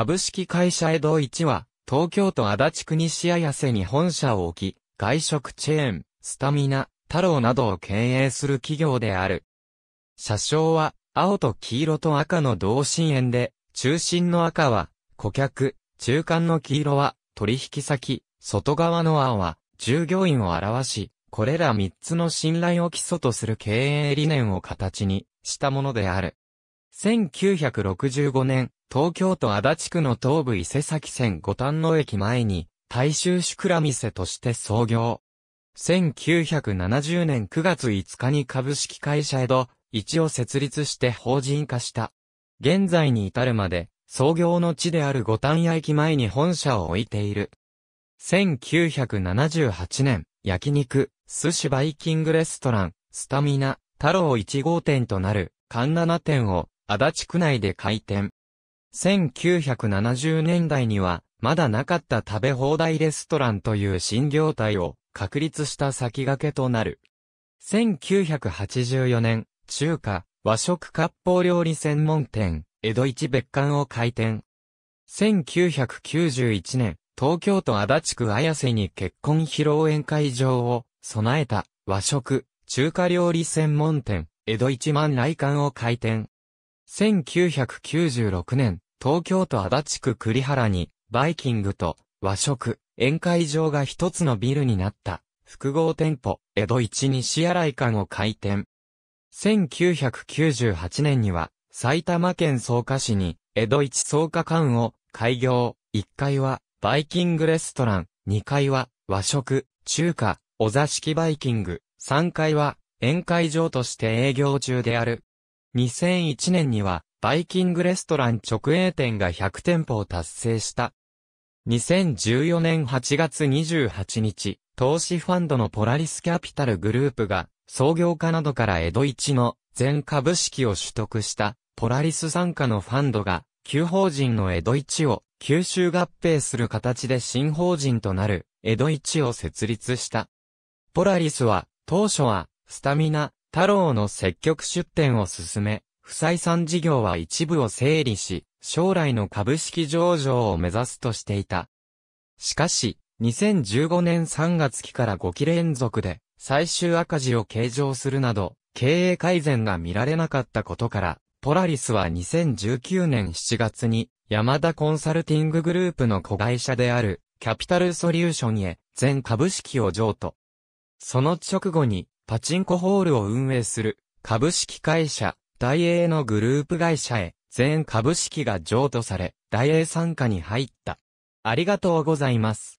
株式会社江戸一は、東京都足立区西綾瀬に本社を置き、外食チェーン、スタミナ、太郎などを経営する企業である。車掌は、青と黄色と赤の同心円で、中心の赤は、顧客、中間の黄色は、取引先、外側の青は、従業員を表し、これら3つの信頼を基礎とする経営理念を形にしたものである。1965年、東京都足立区の東部伊勢崎線五反野駅前に、大衆宿ら店として創業。1970年9月5日に株式会社へと、一を設立して法人化した。現在に至るまで、創業の地である五反屋駅前に本社を置いている。1978年、焼肉、寿司バイキングレストラン、スタミナ、太郎1号店となる、関7店を、足立区内で開店。1970年代には、まだなかった食べ放題レストランという新業態を確立した先駆けとなる。1984年、中華、和食割烹料理専門店、江戸一別館を開店。1991年、東京都足立区綾瀬に結婚披露宴会場を備えた和食、中華料理専門店、江戸一万来館を開店。1996年、東京都足立区栗原に、バイキングと和食、宴会場が一つのビルになった、複合店舗、江戸一西新井館を開店。1998年には、埼玉県草加市に、江戸一草加館を開業、1階は、バイキングレストラン、2階は、和食、中華、お座敷バイキング、3階は、宴会場として営業中である、2001年には、バイキングレストラン直営店が100店舗を達成した。2014年8月28日、投資ファンドのポラリスキャピタルグループが、創業家などから江戸一の全株式を取得したポラリス参加のファンドが、旧法人の江戸一を吸収合併する形で新法人となる江戸一を設立した。ポラリスは当初はスタミナ、太郎の積極出展を進め、不採算事業は一部を整理し、将来の株式上場を目指すとしていた。しかし、2015年3月期から5期連続で、最終赤字を計上するなど、経営改善が見られなかったことから、ポラリスは2019年7月に、山田コンサルティンググループの子会社である、キャピタルソリューションへ、全株式を譲渡。その直後に、パチンコホールを運営する株式会社、大英のグループ会社へ全株式が譲渡され、大英参加に入った。ありがとうございます。